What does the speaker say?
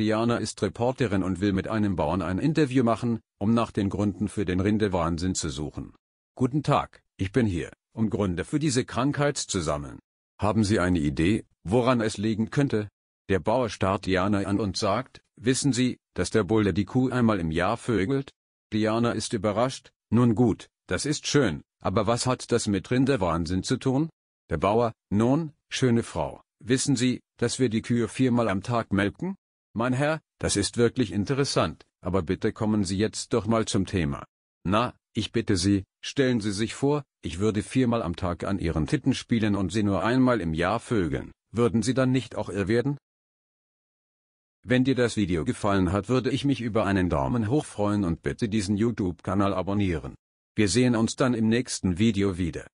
Diana ist Reporterin und will mit einem Bauern ein Interview machen, um nach den Gründen für den Rinderwahnsinn zu suchen. Guten Tag, ich bin hier, um Gründe für diese Krankheit zu sammeln. Haben Sie eine Idee, woran es liegen könnte? Der Bauer starrt Diana an und sagt, wissen Sie, dass der Bulle die Kuh einmal im Jahr vögelt? Diana ist überrascht, nun gut, das ist schön, aber was hat das mit Rinderwahnsinn zu tun? Der Bauer, nun, schöne Frau, wissen Sie, dass wir die Kühe viermal am Tag melken? Mein Herr, das ist wirklich interessant, aber bitte kommen Sie jetzt doch mal zum Thema. Na, ich bitte Sie, stellen Sie sich vor, ich würde viermal am Tag an Ihren Titten spielen und Sie nur einmal im Jahr vögeln, würden Sie dann nicht auch irr werden? Wenn dir das Video gefallen hat, würde ich mich über einen Daumen hoch freuen und bitte diesen YouTube-Kanal abonnieren. Wir sehen uns dann im nächsten Video wieder.